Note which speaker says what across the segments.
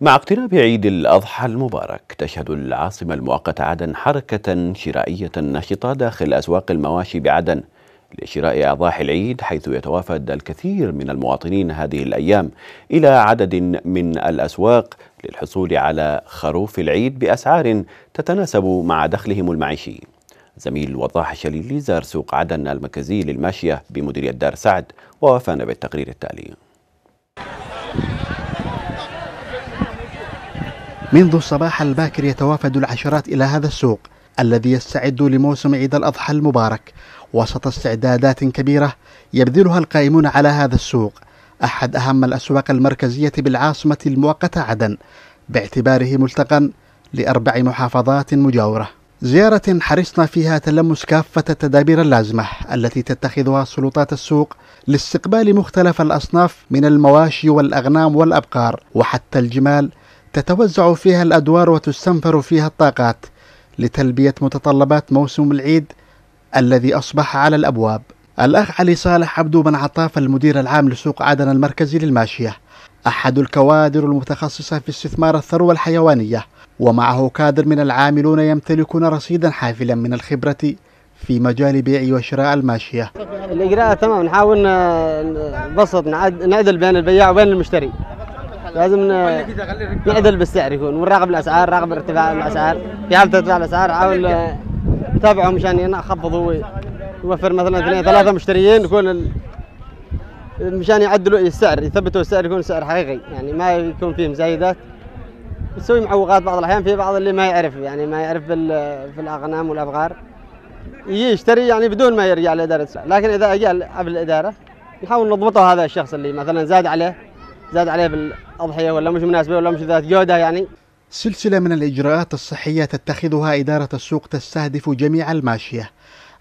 Speaker 1: مع اقتراب عيد الأضحى المبارك تشهد العاصمة المؤقتة عدن حركة شرائية نشطة داخل أسواق المواشي بعدن لشراء أضاحي العيد حيث يتوافد الكثير من المواطنين هذه الأيام إلى عدد من الأسواق للحصول على خروف العيد بأسعار تتناسب مع دخلهم المعيشي زميل وضاح الشليلي زار سوق عدن المركزي للماشية بمديرية دار سعد ووفانا بالتقرير التالي
Speaker 2: منذ الصباح الباكر يتوافد العشرات إلى هذا السوق الذي يستعد لموسم عيد الأضحى المبارك وسط استعدادات كبيرة يبذلها القائمون على هذا السوق أحد أهم الأسواق المركزية بالعاصمة المؤقتة عدن باعتباره ملتقى لأربع محافظات مجاورة زيارة حرصنا فيها تلمس كافة التدابير اللازمة التي تتخذها سلطات السوق لاستقبال مختلف الأصناف من المواشي والأغنام والأبقار وحتى الجمال تتوزع فيها الأدوار وتستنفر فيها الطاقات لتلبية متطلبات موسم العيد الذي أصبح على الأبواب الأخ علي صالح عبدو بن عطاف المدير العام لسوق عدن المركزي للماشية أحد الكوادر المتخصصة في استثمار الثروة الحيوانية ومعه كادر من العاملون يمتلكون رصيدا حافلا من الخبرة في مجال بيع وشراء الماشية
Speaker 3: الإجراءات تمام نحاول نبسط نعدل بين البياع وبين المشتري لازم نعدل بالسعر يكون ونراقب الاسعار نراقب ارتفاع الاسعار في حال ترتفع الاسعار حاول تابعه مشان يخفضوا يوفر مثلا اثنين ثلاثه مشتريين يكون مشان يعدلوا السعر يثبتوا السعر يكون سعر حقيقي يعني ما يكون فيه مزايدات نسوي معوقات بعض الاحيان في بعض اللي ما يعرف يعني ما يعرف في الاغنام والابغار يجي يشتري يعني بدون ما يرجع لاداره لكن اذا اجى قبل الاداره نحاول نضبطه هذا الشخص اللي مثلا زاد عليه زاد عليه بالاضحيه ولا مش مناسبه ولا مش ذات جوده يعني
Speaker 2: سلسله من الاجراءات الصحيه تتخذها اداره السوق تستهدف جميع الماشيه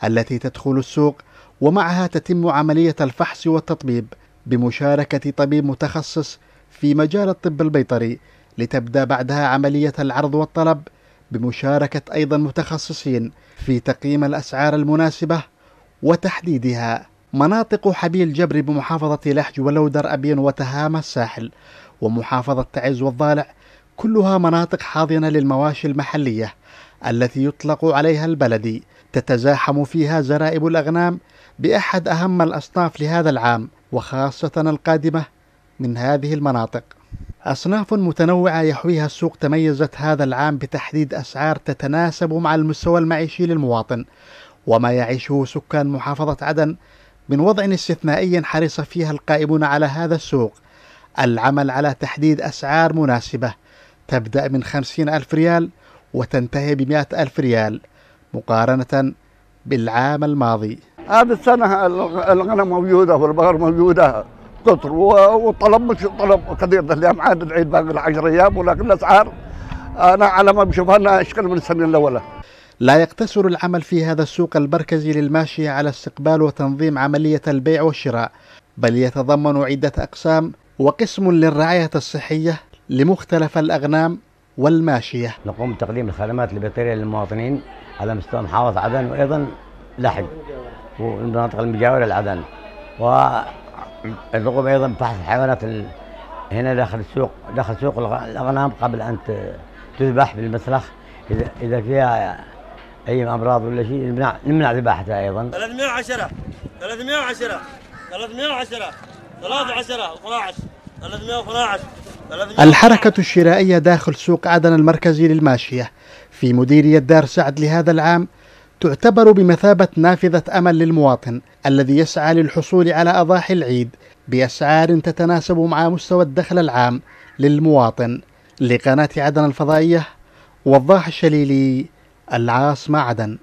Speaker 2: التي تدخل السوق ومعها تتم عمليه الفحص والتطبيب بمشاركه طبيب متخصص في مجال الطب البيطري لتبدا بعدها عمليه العرض والطلب بمشاركه ايضا متخصصين في تقييم الاسعار المناسبه وتحديدها مناطق حبيل جبري بمحافظة لحج ولودر أبين وتهامة الساحل ومحافظة تعز والضالع كلها مناطق حاضنة للمواشي المحلية التي يطلق عليها البلدي تتزاحم فيها زرائب الأغنام بأحد أهم الأصناف لهذا العام وخاصة القادمة من هذه المناطق أصناف متنوعة يحويها السوق تميزت هذا العام بتحديد أسعار تتناسب مع المستوى المعيشي للمواطن وما يعيشه سكان محافظة عدن من وضع استثنائي حرص فيها القائمون على هذا السوق العمل على تحديد أسعار مناسبة تبدأ من خمسين ألف ريال وتنتهي بمئة ألف ريال مقارنة بالعام الماضي هذه
Speaker 3: السنة الغنم موجودة والبقر موجودة كثر والطلب مش طلب كثير اليوم عاد العيد باقي 10 أيام ولكن الأسعار أنا على ما بشوفها أنا أشكل من السنة
Speaker 2: الأولى لا يقتصر العمل في هذا السوق المركزي للماشية على استقبال وتنظيم عملية البيع والشراء بل يتضمن عدة أقسام وقسم للرعاية الصحية لمختلف الأغنام والماشية نقوم بتقديم الخدمات البيطرية للمواطنين على مستوى محافظة عدن وأيضا لحج والمناطق
Speaker 3: المجاورة لعدن ونقوم أيضا بفحص الحيوانات هنا داخل السوق داخل سوق الأغنام قبل أن تذبح بالمسلخ إذا فيها اي امراض ولا شيء نمنع نمنع ذباحتها ايضا 310 310 310 13 12 312
Speaker 2: الحركة الشرائية داخل سوق عدن المركزي للماشية في مديرية دار سعد لهذا العام تعتبر بمثابة نافذة أمل للمواطن الذي يسعى للحصول على أضاحي العيد بأسعار تتناسب مع مستوى الدخل العام للمواطن لقناة عدن الفضائية وضاح الشليلي العاصمة عدن